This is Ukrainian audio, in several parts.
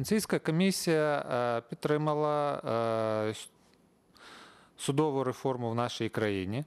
Венеційська комісія е, підтримала е, судову реформу в нашій країні,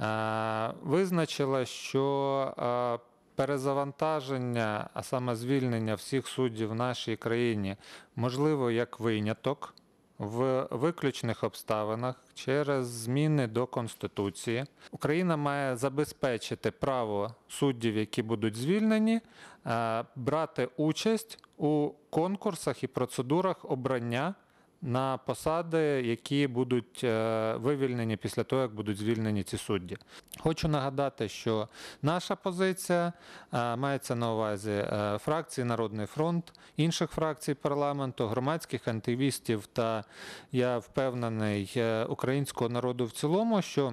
е, визначила, що перезавантаження, а саме звільнення всіх суддів в нашій країні, можливо як виняток в виключних обставинах через зміни до Конституції Україна має забезпечити право суддів, які будуть звільнені, е, брати участь у конкурсах і процедурах обрання на посади, які будуть е, вивільнені після того, як будуть звільнені ці судді. Хочу нагадати, що наша позиція е, мається на увазі е, фракції Народний фронт, інших фракцій парламенту, громадських антивістів та я впевнений українського народу в цілому, що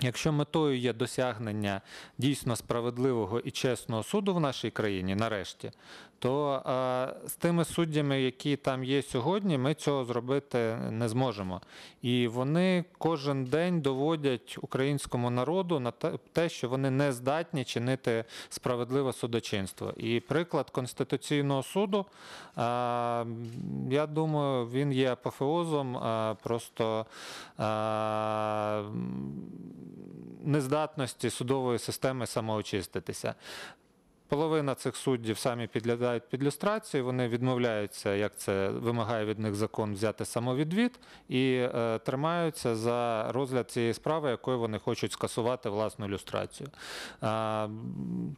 Якщо метою є досягнення дійсно справедливого і чесного суду в нашій країні, нарешті, то е, з тими суддями, які там є сьогодні, ми цього зробити не зможемо. І вони кожен день доводять українському народу на те, що вони не здатні чинити справедливе судочинство. І приклад Конституційного суду, е, я думаю, він є апофеозом е, просто нездатності судової системи самоочиститися. Половина цих суддів самі підглядають під люстрацію, вони відмовляються, як це вимагає від них закон, взяти самовідвід і е, тримаються за розгляд цієї справи, якою вони хочуть скасувати власну люстрацію. Е,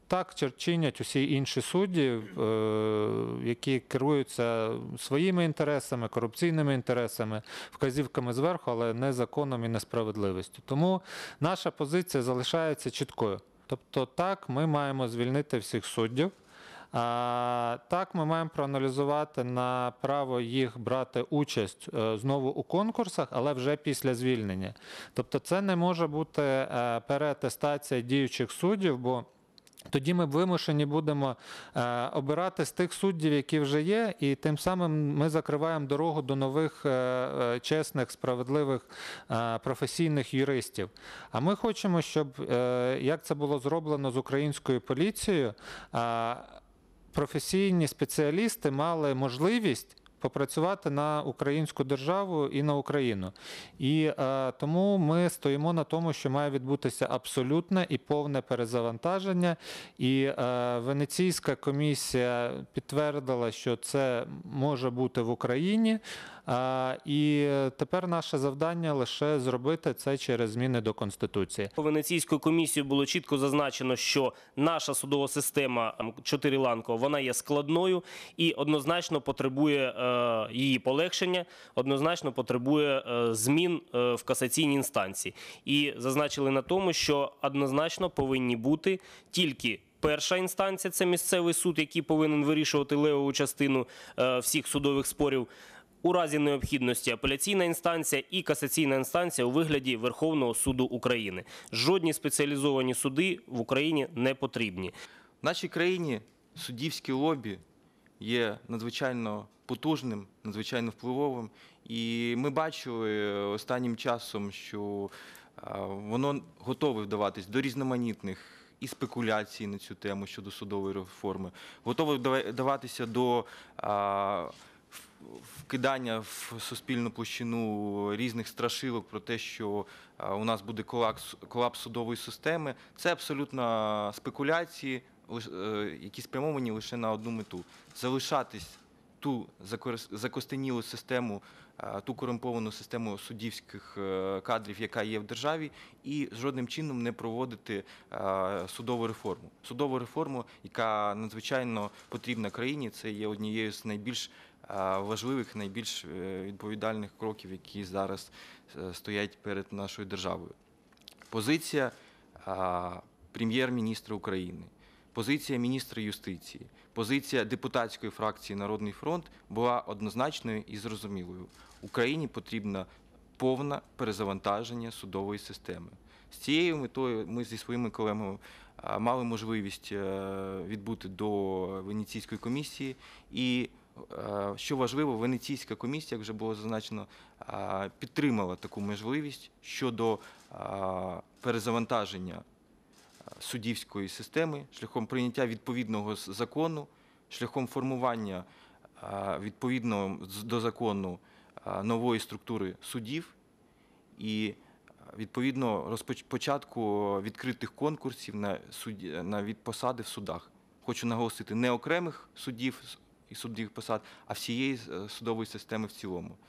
так чинять усі інші судді, е, які керуються своїми інтересами, корупційними інтересами, вказівками зверху, але не законом і несправедливістю. Тому наша позиція залишається чіткою. Тобто, так, ми маємо звільнити всіх суддів. А, так, ми маємо проаналізувати на право їх брати участь е, знову у конкурсах, але вже після звільнення. Тобто, це не може бути е, переатестація діючих суддів, бо тоді ми вимушені будемо е, обирати з тих суддів, які вже є, і тим самим ми закриваємо дорогу до нових е, е, чесних, справедливих професійних юристів. А ми хочемо, щоб як це було зроблено з українською поліцією, професійні спеціалісти мали можливість попрацювати на українську державу і на Україну. І е, тому ми стоїмо на тому, що має відбутися абсолютне і повне перезавантаження. І е, Венеційська комісія підтвердила, що це може бути в Україні. І тепер наше завдання лише зробити це через зміни до конституції. У Венеційської комісії було чітко зазначено, що наша судова система чотириланкова, вона є складною і однозначно потребує е, її полегшення, однозначно потребує е, змін е, в касаційній інстанції. І зазначили на тому, що однозначно повинні бути тільки. Перша інстанція це місцевий суд, який повинен вирішувати левову частину всіх судових спорів. У разі необхідності апеляційна інстанція і касаційна інстанція у вигляді Верховного суду України. Жодні спеціалізовані суди в Україні не потрібні. В нашій країні суддівське лобі є надзвичайно потужним, надзвичайно впливовим. І ми бачили е, останнім часом, що е, воно готове вдаватись до різноманітних. І спекуляцій на цю тему щодо судової реформи готові вдаватися до а, вкидання в суспільну площину різних страшилок про те, що е, у нас буде колапс, колапс судової системи, це абсолютно спекуляції, е, які спрямовані лише на одну мету залишатись. Ту закостенілу систему, е, ту корумповану систему суддівських кадрів, яка є в державі, і жодним чином не проводити судову реформу. Судову реформу, яка надзвичайно потрібна країні, це є однією з найбільш Е, важливих, найбільш е, відповідальних кроків, які зараз е, стоять перед нашою державою. Позиція прем'єр-міністра України, позиція міністра юстиції, позиція депутатської фракції Народний фронт була однозначною і зрозумілою. Україні потрібна повне перезавантаження судової системи. З цією метою ми зі своїми колегами мали можливість відбути до Венеційської комісії і Е, що важливо, Венеційська комісія, як вже було зазначено, е, підтримала таку можливість щодо е, перезавантаження суддівської системи шляхом прийняття відповідного закону, шляхом формування відповідного до закону нової структури суддів і відповідно початку відкритих конкурсів на посади в судах. Хочу наголосити не окремих суддів і суддів посад, а всієї е, судової системи в цілому.